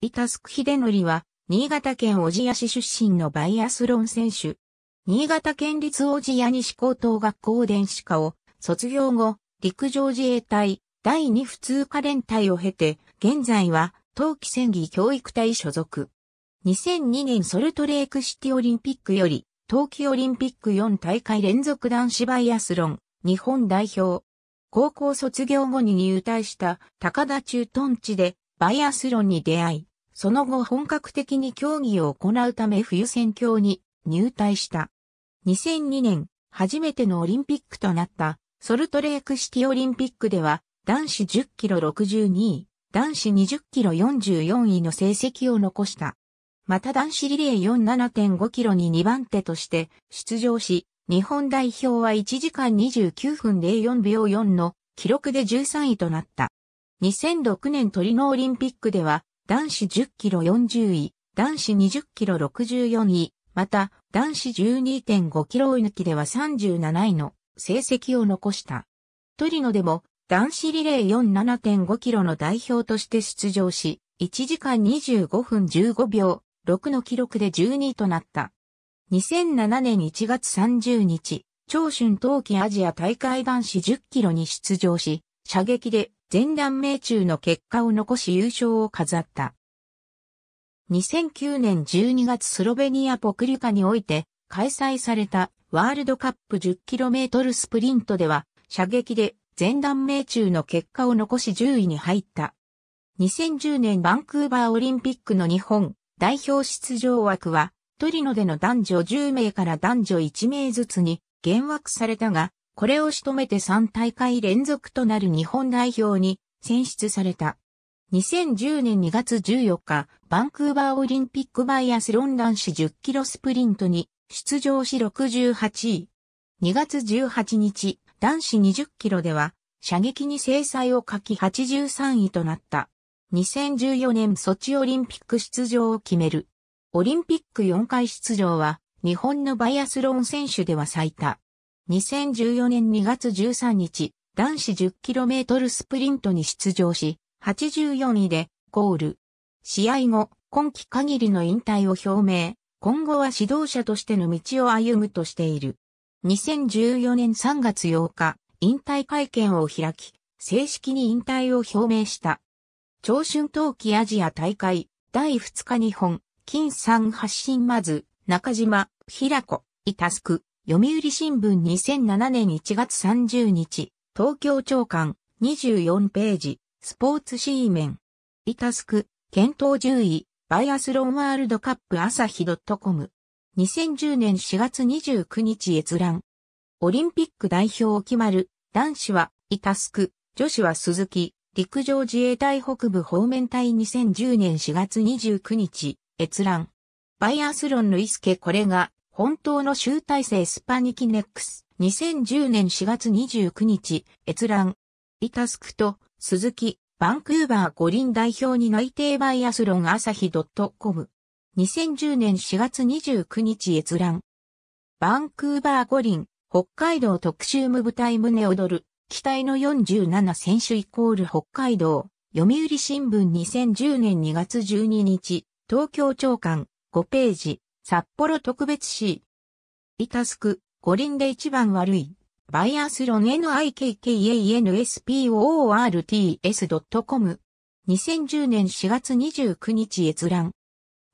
伊田すくひでのりは、新潟県小千谷市出身のバイアスロン選手。新潟県立小千谷西高等学校電子科を卒業後、陸上自衛隊第二普通科連隊を経て、現在は冬季戦技教育隊所属。2002年ソルトレークシティオリンピックより、冬季オリンピック4大会連続男子バイアスロン、日本代表。高校卒業後に入隊した高田駐屯地でバイアスロンに出会い、その後本格的に競技を行うため冬戦況に入隊した。2002年、初めてのオリンピックとなったソルトレークシティオリンピックでは男子10キロ62位、男子20キロ44位の成績を残した。また男子リレー47.5キロに2番手として出場し、日本代表は1時間29分04秒4の記録で13位となった。2006年トリノオリンピックでは男子10キロ40位、男子20キロ64位、また男子12.5キロ追抜きでは37位の成績を残した。トリノでも男子リレー47.5キロの代表として出場し、1時間25分15秒6の記録で12位となった。2007年1月30日、長春冬季アジア大会男子10キロに出場し、射撃で前段命中の結果を残し優勝を飾った。2009年12月スロベニアポクリュカにおいて開催されたワールドカップ 10km スプリントでは射撃で前段命中の結果を残し10位に入った。2010年バンクーバーオリンピックの日本代表出場枠はトリノでの男女10名から男女1名ずつに減枠されたがこれを仕留めて3大会連続となる日本代表に選出された。2010年2月14日、バンクーバーオリンピックバイアスロン男子10キロスプリントに出場し68位。2月18日、男子20キロでは、射撃に制裁を書き83位となった。2014年ソチオリンピック出場を決める。オリンピック4回出場は、日本のバイアスロン選手では最多。2014年2月13日、男子 10km スプリントに出場し、84位でゴール。試合後、今季限りの引退を表明、今後は指導者としての道を歩むとしている。2014年3月8日、引退会見を開き、正式に引退を表明した。長春冬季アジア大会、第2日日本、金3発進まず、中島、平子、イタスク、読売新聞2007年1月30日、東京長官、24ページ、スポーツシーメン。イタスク、検討10位、バイアスロンワールドカップ朝日 .com。2010年4月29日閲覧。オリンピック代表を決まる、男子は、イタスク、女子は鈴木、陸上自衛隊北部方面隊2010年4月29日、閲覧。バイアスロンのイスケこれが、本当の集大成スパニキネックス。2010年4月29日、閲覧。リタスクと、鈴木、バンクーバー五輪代表に内定バイアスロン朝日 .com。2010年4月29日閲覧。バンクーバー五輪、北海道特集無舞台胸踊る、期待の47選手イコール北海道、読売新聞2010年2月12日、東京長官、5ページ。札幌特別市。いタスク、五輪で一番悪い。バイアスロン nikkanspoorts.com。2010年4月29日閲覧。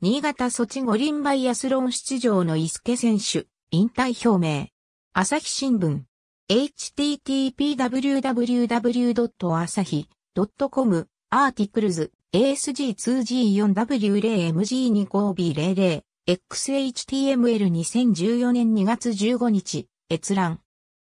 新潟措置五輪バイアスロン出場の伊助選手、引退表明。朝日新聞。http://www.asahi.com アーティクルズ ASG2G4W0MG2 5B00 XHTML2014 年2月15日、閲覧。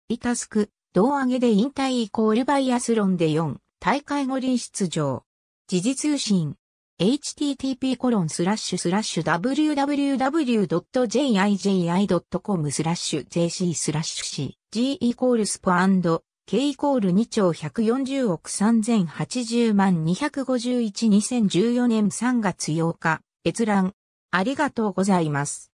リタスク、胴上げで引退イコールバイアスロンで4、大会五輪出場。時事通信。http コロンスラッシュスラッシュ www.jiji.com スラッシュ jc スラッシュ c g イコールスポ k イコール2兆140億3080万251 2014年3月8日閲覧ありがとうございます。